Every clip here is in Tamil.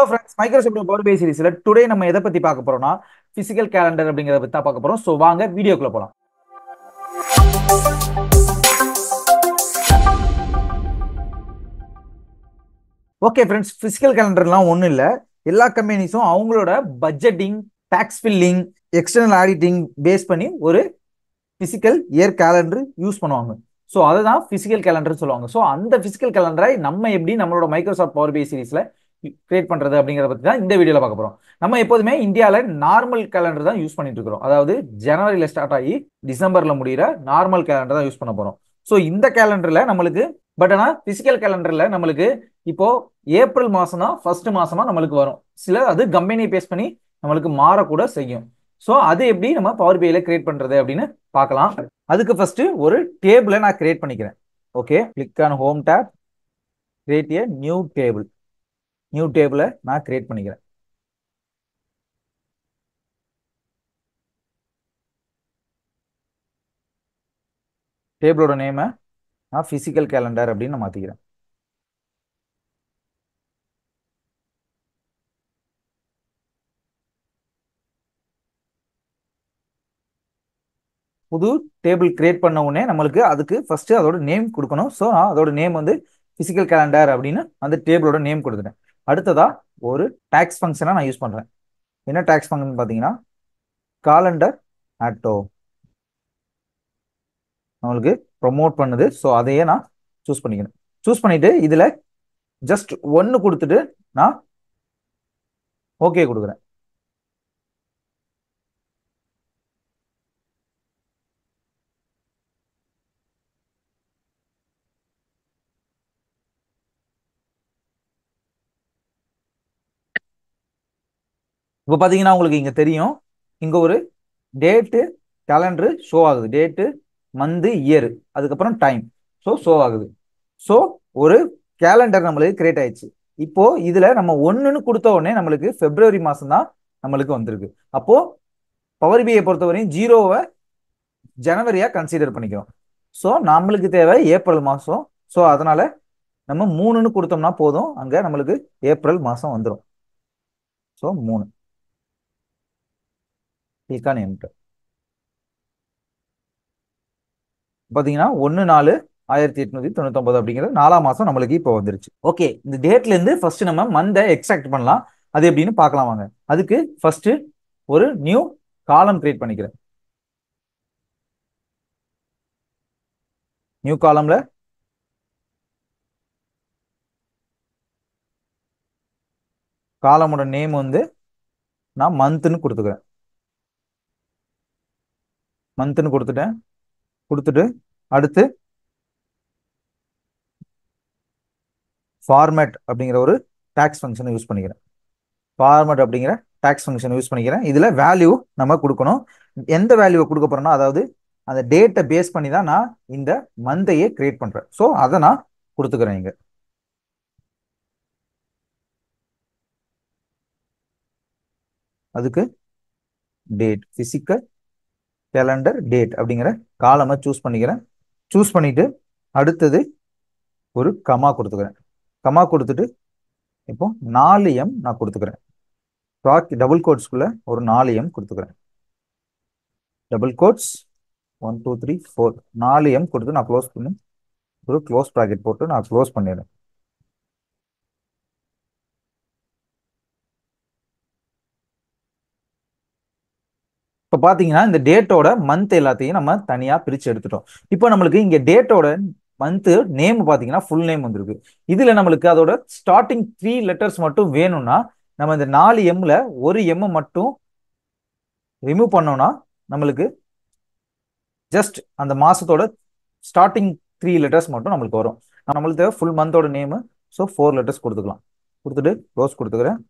ஹலோ ஃப்ரெண்ட்ஸ் மைக்ரோசாஃப்ட் பவர் சீரிஸ்ல டுடே நம்ம எதை பத்தி பார்க்க போறோம்னா பிசிக்கல் கேலண்டர் அப்படிங்கிறத பத்தி தான் பார்க்க போறோம் ஸோ வாங்க வீடியோக்குள்ள போலாம் ஓகே ஃப்ரெண்ட்ஸ் பிசிக்கல் கேலண்டர்லாம் ஒன்றும் இல்லை எல்லா கம்பெனிஸும் அவங்களோட budgeting tax filing external auditing base பண்ணி ஒரு பிசிக்கல் இயர் கேலண்டர் யூஸ் பண்ணுவாங்க ஸோ அதை தான் ஃபிசிக்கல் கேலண்டர் சொல்லுவாங்க ஸோ அந்த ஃபிசிக்கல் கேலண்டரை நம்ம எப்படி நம்மளோட மைக்ரோசாஃப்ட் பவர் பே சீரிஸில் கிரியேட் பண்ணுறது அப்படிங்கிறத பற்றி தான் இந்த வீடியோவில் பார்க்க போகிறோம் நம்ம எப்போதுமே இந்தியாவில் நார்மல் கேலண்டர் தான் யூஸ் பண்ணிட்டு இருக்கிறோம் அதாவது ஜனவரியில் ஸ்டார்ட் ஆகி டிசம்பரில் முடிகிற நார்மல் கேலண்டர் தான் யூஸ் பண்ண போகிறோம் ஸோ இந்த கேலண்டரில் நம்மளுக்கு பட் ஆனால் ஃபிசிக்கல் கேலண்டரில் நம்மளுக்கு இப்போ ஏப்ரல் மாதம் தான் ஃபர்ஸ்ட் மாதமாக நம்மளுக்கு வரும் சில அது கம்பெனியை பேஸ் பண்ணி நம்மளுக்கு மாறக்கூட செய்யும் ஸோ அது எப்படி நம்ம பவர் பேயில் கிரியேட் பண்ணுறது அப்படின்னு பார்க்கலாம் அதுக்கு ஃபஸ்ட்டு ஒரு டேபிளை நான் கிரியேட் பண்ணிக்கிறேன் okay click on home tab create a new table new டேபிளை நான் கிரியேட் பண்ணிக்கிறேன் டேபிளோட நேமை நான் ஃபிசிக்கல் கேலண்டர் அப்படின்னு நான் மாற்றிக்கிறேன் புது டேபிள் கிரியேட் பண்ண உடனே நம்மளுக்கு அதுக்கு ஃபஸ்ட்டு அதோட நேம் கொடுக்கணும் ஸோ நான் அதோட நேம் வந்து ஃபிசிக்கல் கேலண்டர் அப்படின்னு அந்த டேபிளோட நேம் கொடுத்துட்டேன் அடுத்ததா ஒரு டேக்ஸ் ஃபங்க்ஷனாக நான் யூஸ் பண்ணுறேன் என்ன டேக்ஸ் ஃபங்க்ஷன் பார்த்தீங்கன்னா காலண்டர் ஆட்டோ நம்மளுக்கு ப்ரொமோட் பண்ணுது ஸோ அதையே நான் சூஸ் பண்ணிக்கணும் சூஸ் பண்ணிட்டு இதில் ஜஸ்ட் ஒன்று கொடுத்துட்டு நான் ஓகே கொடுக்குறேன் இப்போ பார்த்தீங்கன்னா உங்களுக்கு இங்கே தெரியும் இங்கே ஒரு டேட்டு கேலண்டரு ஷோ ஆகுது டேட்டு மந்த்து இயரு அதுக்கப்புறம் டைம் ஸோ ஷோ ஆகுது ஸோ ஒரு கேலண்டர் நம்மளுக்கு கிரியேட் ஆயிடுச்சு இப்போ இதுல நம்ம ஒன்றுன்னு கொடுத்த உடனே நம்மளுக்கு பிப்ரவரி மாசம் தான் நம்மளுக்கு வந்திருக்கு அப்போ பவர் பிஐ பொறுத்தவரையும் ஜீரோவை ஜனவரியா கன்சிடர் பண்ணிக்கிறோம் ஸோ நம்மளுக்கு தேவை ஏப்ரல் மாசம் ஸோ அதனால நம்ம மூணுன்னு கொடுத்தோம்னா போதும் அங்க நம்மளுக்கு ஏப்ரல் மாசம் வந்துடும் ஸோ மூணு click on பார்த்தீங்கன்னா ஒன்று நாலு ஆயிரத்தி எட்நூத்தி தொண்ணூத்தொன்பது அப்படிங்கிறது நாலாம் மாசம் நம்மளுக்கு இப்போ வந்துருச்சு ஓகே இந்த டேட்ல இருந்து ஃபர்ஸ்ட் நம்ம மந்தை எக்ஸ்ட்ராக்ட் பண்ணலாம் அது எப்படின்னு பார்க்கலாம் வாங்க அதுக்கு ஃபர்ஸ்ட் ஒரு நியூ காலம் கிரியேட் பண்ணிக்கிறேன் நியூ காலம்ல காலமோட நேம் வந்து நான் மந்த்னு கொடுத்துக்கிறேன் மந்த்னு கொடுத்துட்டேன் கொடுத்துட்டு அடுத்து ஃபார்மேட் அப்படிங்கிற ஒரு டேக்ஸ் ஃபங்க்ஷனை யூஸ் பண்ணிக்கிறேன் ஃபார்மேட் அப்படிங்கிற டேக்ஸ் ஃபங்க்ஷன் யூஸ் பண்ணிக்கிறேன் இதில் வேல்யூ நம்ம கொடுக்கணும் எந்த வேல்யூவை கொடுக்க போகிறோன்னா அதாவது அந்த டேட்டை பேஸ் பண்ணி தான் நான் இந்த மந்தையே கிரியேட் பண்ணுறேன் ஸோ அதை நான் கொடுத்துக்கிறேன் இங்கே அதுக்கு டேட் ஃபிசிக்கல் கேலண்டர் டேட் அப்படிங்கிற காலமை சூஸ் பண்ணிக்கிறேன் சூஸ் பண்ணிவிட்டு அடுத்தது ஒரு கமா கொடுத்துக்கிறேன் கமா கொடுத்துட்டு இப்போ நாலு எம் நான் கொடுத்துக்கிறேன் ப்ராக் டபுள் கோட்ஸ்குள்ளே ஒரு நாலு எம் கொடுத்துக்கிறேன் double quotes one two three four நாலு எம் கொடுத்து நான் க்ளோஸ் பண்ணி ஒரு க்ளோஸ் ப்ராக்கெட் போட்டு நான் க்ளோஸ் பண்ணிடுறேன் இப்போ பார்த்தீங்கன்னா இந்த டேட்டோட மந்த் எல்லாத்தையும் நம்ம தனியாக பிரித்து எடுத்துட்டோம் இப்போ நம்மளுக்கு இங்கே டேட்டோட மந்த்து நேம் பார்த்தீங்கன்னா ஃபுல் நேம் வந்திருக்கு இதில் நம்மளுக்கு அதோட ஸ்டார்டிங் த்ரீ லெட்டர்ஸ் மட்டும் வேணும்னா நம்ம இந்த நாலு எம்மில் ஒரு எம்மை மட்டும் ரிமூவ் பண்ணோம்னா நம்மளுக்கு ஜஸ்ட் அந்த மாதத்தோட ஸ்டார்டிங் த்ரீ லெட்டர்ஸ் மட்டும் நம்மளுக்கு வரும் நம்மளுக்கு ஃபுல் மந்தோட நேமு ஸோ ஃபோர் லெட்டர்ஸ் கொடுத்துக்கலாம் கொடுத்துட்டு க்ளோஸ் கொடுத்துக்கிறேன்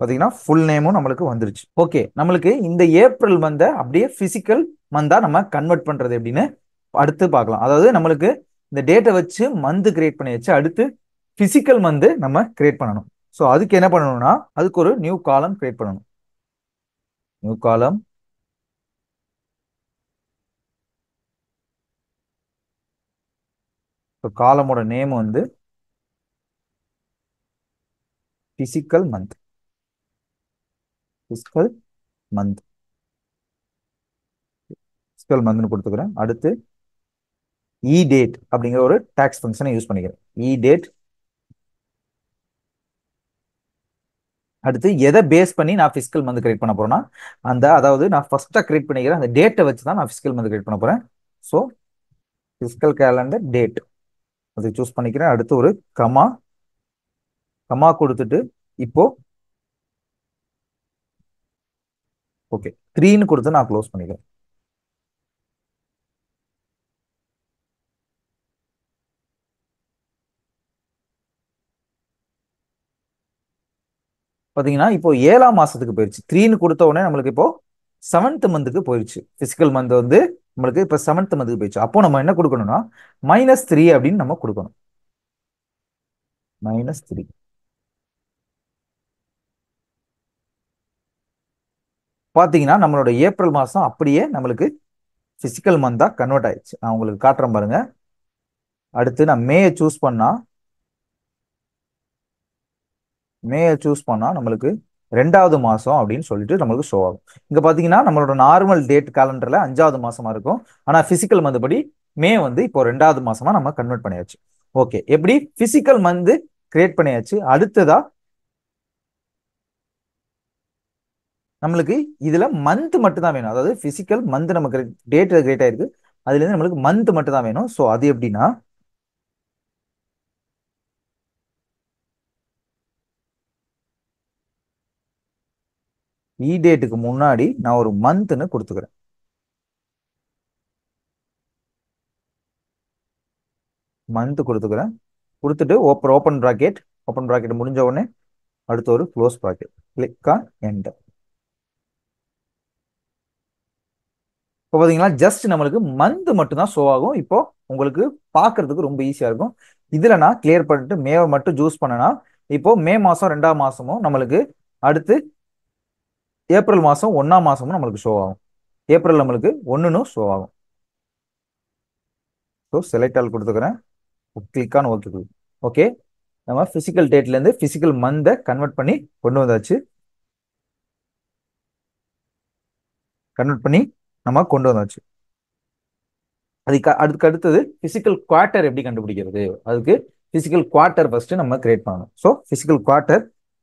பார்த்தீங்கன்னா ஃபுல் நேமும் நம்மளுக்கு வந்துருச்சு ஓகே நம்மளுக்கு இந்த ஏப்ரல் மந்த அப்படியே ஃபிசிக்கல் மந்தாக நம்ம கன்வெர்ட் பண்ணுறது அப்படின்னு அடுத்து பார்க்கலாம் அதாவது நம்மளுக்கு இந்த டேட்டை வச்சு மந்த் கிரியேட் பண்ணி வச்சு அடுத்து ஃபிசிக்கல் மந்து நம்ம கிரியேட் பண்ணணும் ஸோ அதுக்கு என்ன பண்ணணும்னா அதுக்கு ஒரு நியூ காலம் கிரியேட் பண்ணணும் நியூ காலம் இப்போ காலமோட நேம் வந்து fiscal month month. Month fiscal மந்த்னு கொடுத்துக்கிறேன் அடுத்து இ e டேட் அப்படிங்கிற ஒரு டேக்ஸ் ஃபங்க்ஷனை யூஸ் பண்ணிக்கிறேன் இ e டேட் அடுத்து எதை பேஸ் பண்ணி நான் ஃபிஸ்கல் மந்த் கிரியேட் பண்ண போறேன்னா அந்த அதாவது நான் ஃபர்ஸ்டா கிரியேட் பண்ணிக்கிறேன் அந்த டேட்டை வச்சு தான் நான் ஃபிஸ்கல் மந்த் கிரியேட் பண்ண போறேன் ஸோ ஃபிஸ்கல் கேலண்டர் டேட் அதை சூஸ் பண்ணிக்கிறேன் அடுத்து ஒரு கமா கமா கொடுத்துட்டு இப்போ ஓகே த்ரீன்னு கொடுத்து நான் க்ளோஸ் பண்ணிக்கிறேன் பார்த்தீங்கன்னா இப்போ ஏழாம் மாசத்துக்கு போயிடுச்சு த்ரீன்னு கொடுத்த உடனே நம்மளுக்கு இப்போ செவன்த் மந்த்துக்கு போயிடுச்சு பிசிக்கல் மந்த் வந்து நம்மளுக்கு இப்போ செவன்த் மந்த்துக்கு போயிடுச்சு அப்போ நம்ம என்ன கொடுக்கணும்னா மைனஸ் த்ரீ அப்படின்னு நம்ம கொடுக்கணும் மைனஸ் த்ரீ பார்த்தீங்கன்னா நம்மளோட ஏப்ரல் மாதம் அப்படியே நம்மளுக்கு ஃபிசிக்கல் மந்தாக கன்வெர்ட் ஆயிடுச்சு நான் உங்களுக்கு காட்டுறேன் பாருங்க அடுத்து நான் மேயை சூஸ் பண்ணால் மேயை சூஸ் பண்ணால் நம்மளுக்கு ரெண்டாவது மாதம் அப்படின்னு சொல்லிட்டு நம்மளுக்கு ஷோ ஆகும் இங்கே பார்த்தீங்கன்னா நம்மளோட நார்மல் டேட் கேலண்டரில் அஞ்சாவது மாதமாக இருக்கும் ஆனால் ஃபிசிக்கல் மந்த் படி மே வந்து இப்போ ரெண்டாவது மாதமாக நம்ம கன்வெர்ட் பண்ணியாச்சு ஓகே எப்படி ஃபிசிக்கல் மந்த் கிரியேட் பண்ணியாச்சு அடுத்ததாக நம்மளுக்கு இதுல மந்த் மட்டும் தான் வேணும் அதாவது பிசிக்கல் மந்த் நமக்கு டேட் கிரேட் ஆயிருக்கு அதுல இருந்து நம்மளுக்கு மந்த் மட்டும் தான் வேணும் ஸோ அது எப்படின்னா இ e டேட்டுக்கு முன்னாடி நான் ஒரு மந்த்னு கொடுத்துக்கிறேன் மந்த் கொடுத்துக்கிறேன் கொடுத்துட்டு open open bracket open bracket முடிஞ்ச உடனே அடுத்து ஒரு close bracket click on enter இப்போ பார்த்தீங்கன்னா ஜஸ்ட் நம்மளுக்கு மந்த் மட்டும்தான் ஷோ ஆகும் இப்போ உங்களுக்கு பார்க்கறதுக்கு ரொம்ப ஈஸியாக இருக்கும் இதில் நான் கிளியர் பண்ணிட்டு மேவை மட்டும் ஜூஸ் பண்ணனா இப்போ மே மாதம் ரெண்டாம் மாதமும் நம்மளுக்கு அடுத்து ஏப்ரல் மாதம் ஒன்றாம் மாதமும் நம்மளுக்கு ஷோ ஆகும் ஏப்ரல் நம்மளுக்கு ஒன்றுன்னு ஷோ ஆகும் ஸோ செலக்ட் ஆல் கொடுத்துக்கிறேன் கிளிக்கான ஓகே ஓகே நம்ம ஃபிசிக்கல் டேட்லேருந்து ஃபிசிக்கல் மந்தை கன்வெர்ட் பண்ணி கொண்டு வந்தாச்சு கன்வெர்ட் பண்ணி நம்ம கொண்டு வந்தாச்சு அதுக்கு அதுக்கு அடுத்தது பிசிக்கல் குவார்ட்டர் எப்படி கண்டுபிடிக்கிறது அதுக்கு பிசிக்கல் குவார்ட்டர் ஃபர்ஸ்ட் நம்ம கிரியேட் பண்ணணும் ஸோ பிசிக்கல் குவார்ட்டர்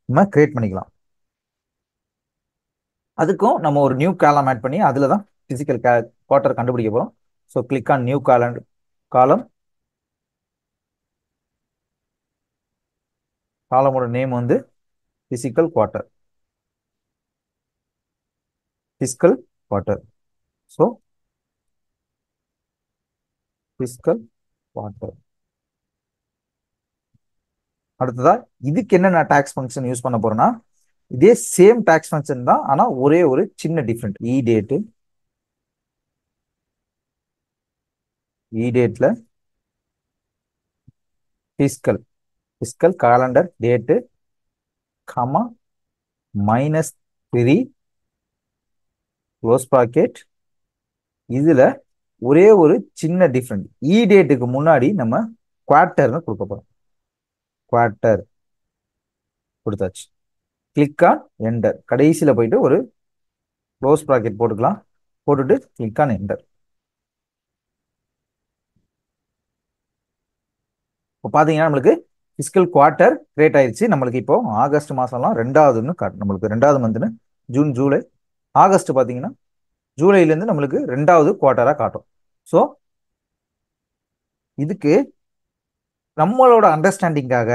நம்ம கிரியேட் பண்ணிக்கலாம் அதுக்கும் நம்ம ஒரு நியூ காலம் ஆட் பண்ணி அதில் தான் பிசிக்கல் குவார்ட்டர் கண்டுபிடிக்க போகிறோம் so click on new calendar column காலமோட நேம் வந்து fiscal quarter fiscal quarter so fiscal quarter அடுத்ததா இதுக்கு என்னென்ன டாக்ஸ் ஃபங்க்ஷன் யூஸ் பண்ண போறோம்னா இதே சேம் tax ஃபங்க்ஷன் தான் ஆனா ஒரே ஒரு சின்ன டிஃப்ரெண்ட் இ டேட் இ டேட்ல fiscal fiscal calendar date comma minus three close bracket இதுல ஒரே ஒரு சின்ன டிஃப்ரெண்ட் இ டேட்டுக்கு முன்னாடி நம்ம குவார்டர்னு கொடுக்க போறோம் குவார்டர் கொடுத்தாச்சு கிளிக் ஆன் என்டர் கடைசியில் போயிட்டு ஒரு க்ளோஸ் ப்ராக்கெட் போட்டுக்கலாம் போட்டுட்டு கிளிக் ஆன் என்டர் இப்போ பார்த்தீங்கன்னா நம்மளுக்கு ஃபிஸ்கல் குவார்ட்டர் கிரியேட் ஆயிடுச்சு நம்மளுக்கு இப்போ ஆகஸ்ட் மாதம்லாம் ரெண்டாவதுன்னு நம்மளுக்கு ரெண்டாவது மந்த்னு ஜூன் ஜூலை ஆகஸ்ட் பார்த்தீங்கன்னா ஜூலைலேருந்து நம்மளுக்கு ரெண்டாவது குவார்ட்டராக காட்டும் ஸோ இதுக்கு நம்மளோட அண்டர்ஸ்டாண்டிங்காக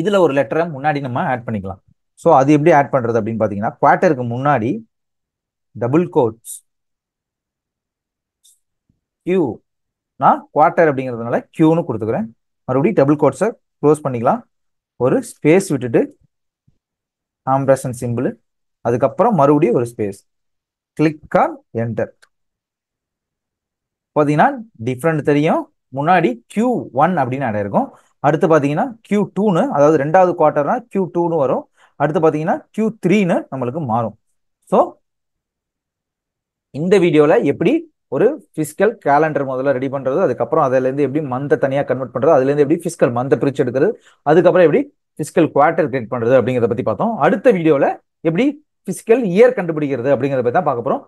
இதில் ஒரு லெட்டரை முன்னாடி நம்ம ஆட் பண்ணிக்கலாம் ஸோ அது எப்படி ஆட் பண்ணுறது அப்படின்னு பார்த்தீங்கன்னா குவார்ட்டருக்கு முன்னாடி டபுள் கோட்ஸ் கியூ நான் குவார்ட்டர் அப்படிங்கிறதுனால கியூன்னு கொடுத்துக்கிறேன் மறுபடியும் டபுள் கோட்ஸை க்ளோஸ் பண்ணிக்கலாம் ஒரு ஸ்பேஸ் விட்டுட்டு ஆம்பிரசன் சிம்பிள் அதுக்கப்புறம் மறுபடியும் ஒரு ஸ்பேஸ் கிளிக் ஆன் என்டர் பார்த்தீங்கன்னா டிஃப்ரெண்ட் தெரியும் முன்னாடி கியூ ஒன் அப்படின்னு அடை இருக்கும் அடுத்து பார்த்தீங்கன்னா கியூ டூன்னு அதாவது ரெண்டாவது குவார்ட்டர்னா கியூ டூன்னு வரும் அடுத்து பார்த்தீங்கன்னா கியூ த்ரீன்னு நம்மளுக்கு மாறும் ஸோ இந்த வீடியோவில் எப்படி ஒரு ஃபிஸ்கல் கேலண்டர் முதல்ல ரெடி பண்ணுறது அதுக்கப்புறம் அதிலேருந்து எப்படி மந்த தனியாக கன்வெர்ட் பண்ணுறது அதுலேருந்து எப்படி ஃபிஸ்கல் மந்த பிரிச்சு எடுக்கிறது அதுக்கப்புறம் எப்படி ஃபிஸ்கல் குவார்டர் கிரியேட் பண்ணுறது அப்படிங்கிறத பற்றி பார்த்தோம் அடுத்த வீடியோவில் எப்படி பிசிக்கல் இயர் கண்டுபிடிக்கிறது அப்படிங்கிறத பற்றி தான் பார்க்க போகிறோம்